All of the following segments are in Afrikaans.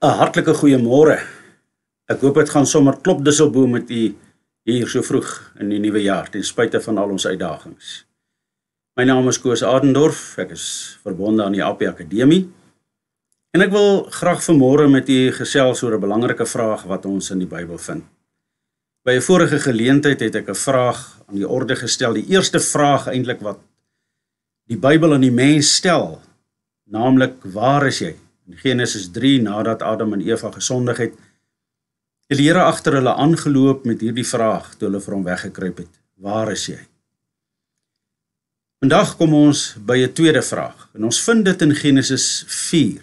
'n Hartlike goeiemôre. Ek hoop dit gaan sommer klop dusselboom met u hier so vroeg in die nuwe jaar ten spyte van al ons uitdagings. My naam is Koos Adendorf. Ek is verbonde aan die Appie Akademie. En ek wil graag vanmôre met u gesels oor 'n belangrike vraag wat ons in die Bybel vind. By 'n vorige geleentheid het ek 'n vraag aan die orde gestel, die eerste vraag eintlik wat die Bybel aan die mens stel, naamlik waar is jy? In Genesis 3 nadat Adam en Eva gesondig het, het die Here agter hulle aangeloop met hierdie vraag toe hulle van hom weggekruip het: Waar is jy? Vandag kom ons by 'n tweede vraag en ons vind dit in Genesis 4.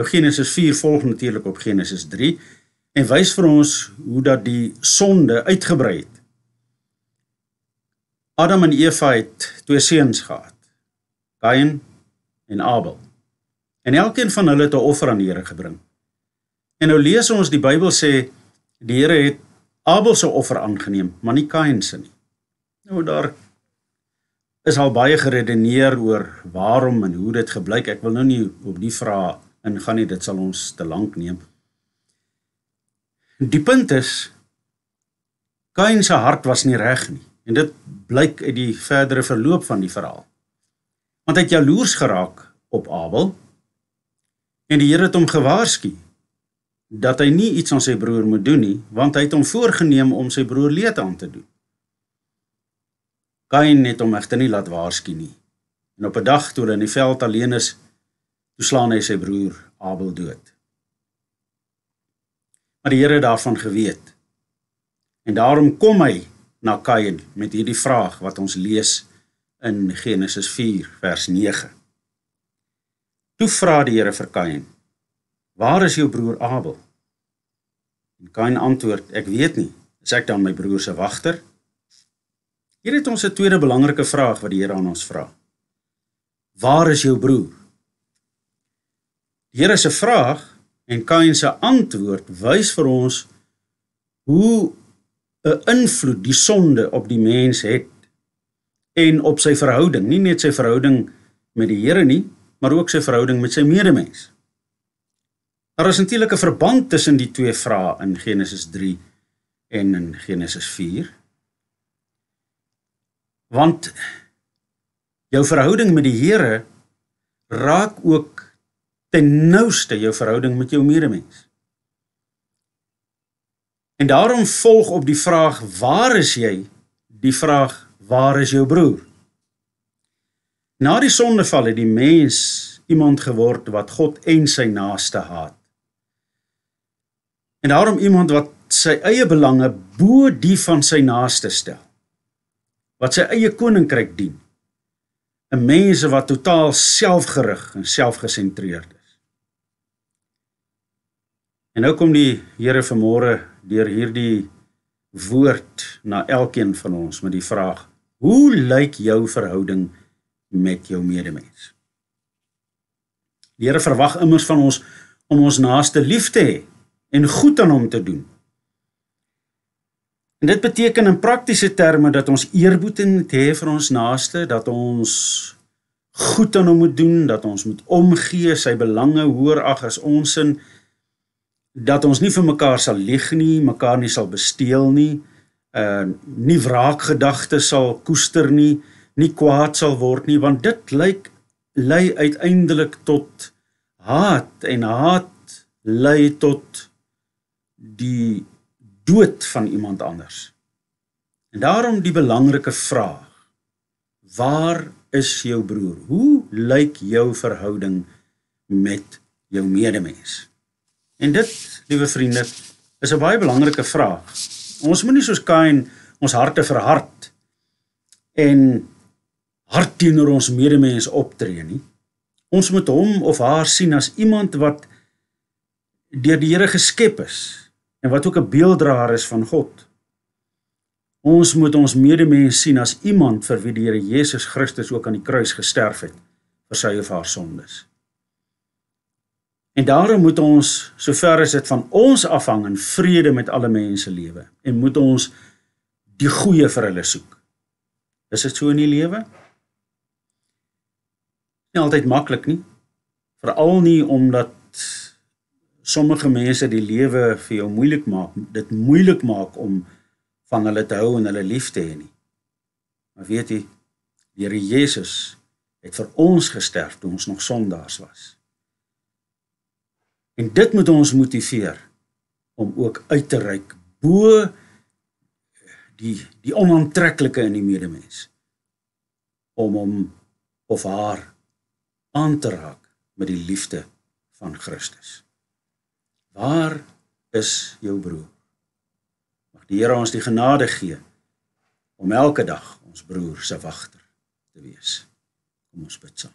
Nou Genesis 4 volg natuurlik op Genesis 3 en wys vir ons hoe dat die sonde uitgebrei het. Adam en Eva het twee seuns gehad, Kain en Abel en elkeen van hulle het 'n offer aan die Here gebring. En nou lees ons die Bybel sê die Here het Abel se offer aangeneem, maar nie Kain se nie. Nou daar is al baie geredeneer oor waarom en hoe dit gebeur. Ek wil nou nie op die vraag ingaan nie, dit sal ons te lank neem. Die punt is Kain se hart was nie reg nie en dit blyk uit die verdere verloop van die verhaal. Want hy het jaloers geraak op Abel En die Here het hom gewaarsku dat hy nie iets aan sy broer moet doen nie, want hy het hom voorgenem om sy broer leed aan te doen. Kain het hom egter nie laat waarsku nie. En op 'n dag toe hulle in die veld alleen is, toeslaan hy sy broer Abel dood. Maar die Here het daarvan geweet. En daarom kom hy na Kain met hierdie vraag wat ons lees in Genesis 4 vers 9. Toe vra die Here vir Kain: "Waar is jou broer Abel?" En Kain antwoord: "Ek weet nie. Is ek dan my broer se wagter?" Hier het ons 'n tweede belangrike vraag wat die Here aan ons vra. "Waar is jou broer?" Die Here se vraag en Kain se antwoord wys vir ons hoe 'n invloed die sonde op die mens het en op sy verhouding, nie net sy verhouding met die Here nie, maar ook sy verhouding met sy medemens. Daar is natuurlik 'n verband tussen die twee vrae in Genesis 3 en in Genesis 4. Want jou verhouding met die Here raak ook ten nouste jou verhouding met jou medemens. En daarom volg op die vraag waar is jy? Die vraag waar is jou broer? Na die sondeval het die mens iemand geword wat God en sy naaste haat. En daarom iemand wat sy eie belange bo die van sy naaste stel. Wat sy eie koninkryk dien. 'n Mense wat totaal selfgerig en selfgesentreerd is. En nou kom die Here vanmôre deur hierdie woord na elkeen van ons met die vraag: Hoe lyk jou verhouding met met jou medemens. Die Here verwag immers van ons om ons naaste lief te hê en goed aan hom te doen. En dit beteken in praktiese terme dat ons eerbied moet hê vir ons naaste, dat ons goed aan hom moet doen, dat ons moet omgee, sy belange hoër ag as ons in dat ons nie vir mekaar sal lieg nie, mekaar nie sal besteel nie, uh nie wraakgedagtes sal koester nie, uh nie kwaad sal word nie want dit lyk lei uiteindelik tot haat en haat lei tot die dood van iemand anders. En daarom die belangrike vraag: Waar is jou broer? Hoe lyk jou verhouding met jou medemens? En dit, liewe vriende, is 'n baie belangrike vraag. Ons moenie soos Kain ons harte verhard en hard teenoor ons medemens optree nie. Ons moet hom of haar sien as iemand wat deur die Here geskep is en wat ook 'n beelddraer is van God. Ons moet ons medemens sien as iemand vir wie die Here Jesus Christus ook aan die kruis gesterf het vir sy of haar sondes. En daarom moet ons sover as dit van ons afhang in vrede met alle mense lewe en moet ons die goeie vir hulle soek. Is dit so in die lewe? nie altyd maklik nie. Veral nie omdat sommige mense die lewe vir jou moeilik maak, dit moeilik maak om van hulle te hou en hulle lief te hê nie. Maar weet jy, die Here Jesus het vir ons gesterf toe ons nog sondaars was. En dit moet ons motiveer om ook uit te reik bo die die onaantreklike in die medemens om hom of haar aan te raak met die liefde van Christus. Waar is jou broer? Mag die Here ons die genade gee om elke dag ons broer se wagter te wees. Kom ons bid saam.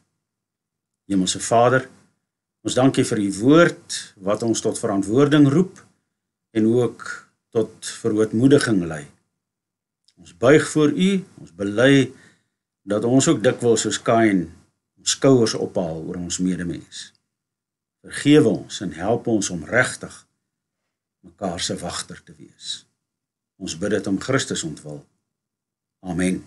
Hemelse Vader, ons dankie vir u woord wat ons tot verantwoording roep en ook tot verootmoediging lei. Ons buig voor u, ons bely dat ons ook dikwels soos Kain ons skouers ophaal oor ons medemens. Vergewe ons en help ons om regtig mekaar se wagter te wees. Ons bid dit om Christus ontwil. Amen.